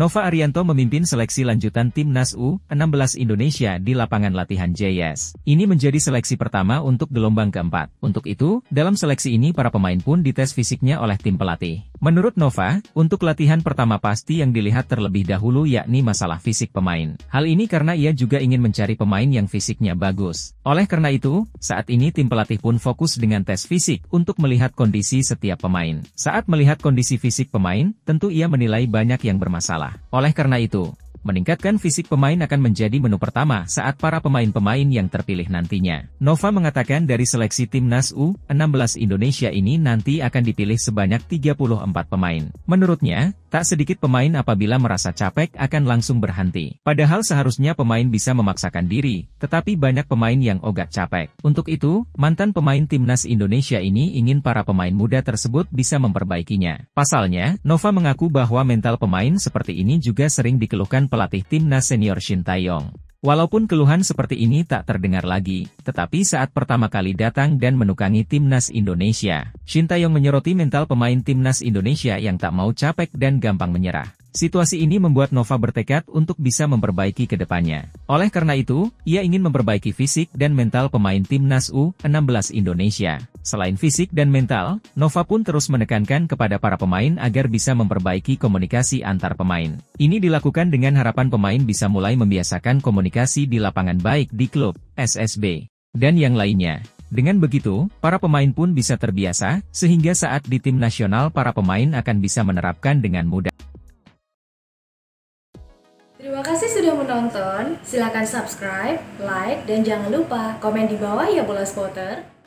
Nova Arianto memimpin seleksi lanjutan Timnas U16 Indonesia di lapangan latihan JS. Ini menjadi seleksi pertama untuk gelombang keempat. Untuk itu, dalam seleksi ini para pemain pun dites fisiknya oleh tim pelatih. Menurut Nova, untuk latihan pertama pasti yang dilihat terlebih dahulu yakni masalah fisik pemain. Hal ini karena ia juga ingin mencari pemain yang fisiknya bagus. Oleh karena itu, saat ini tim pelatih pun fokus dengan tes fisik untuk melihat kondisi setiap pemain. Saat melihat kondisi fisik pemain, tentu ia menilai banyak yang bermasalah. Oleh karena itu, meningkatkan fisik pemain akan menjadi menu pertama saat para pemain-pemain yang terpilih nantinya. Nova mengatakan dari seleksi timnas U16 Indonesia ini nanti akan dipilih sebanyak 34 pemain. Menurutnya, Tak sedikit pemain apabila merasa capek akan langsung berhenti. Padahal seharusnya pemain bisa memaksakan diri, tetapi banyak pemain yang ogak capek. Untuk itu, mantan pemain timnas Indonesia ini ingin para pemain muda tersebut bisa memperbaikinya. Pasalnya, Nova mengaku bahwa mental pemain seperti ini juga sering dikeluhkan pelatih timnas senior Shin Taeyong. Walaupun keluhan seperti ini tak terdengar lagi, tetapi saat pertama kali datang dan menukangi timnas Indonesia, Shin Taeyong menyoroti mental pemain timnas Indonesia yang tak mau capek dan gampang menyerah. Situasi ini membuat Nova bertekad untuk bisa memperbaiki kedepannya. Oleh karena itu, ia ingin memperbaiki fisik dan mental pemain timnas U16 Indonesia. Selain fisik dan mental, Nova pun terus menekankan kepada para pemain agar bisa memperbaiki komunikasi antar pemain. Ini dilakukan dengan harapan pemain bisa mulai membiasakan komunikasi di lapangan baik di klub, SSB, dan yang lainnya. Dengan begitu, para pemain pun bisa terbiasa, sehingga saat di tim nasional para pemain akan bisa menerapkan dengan mudah. Terima kasih sudah menonton. Silakan subscribe, like, dan jangan lupa komen di bawah ya bola spotter.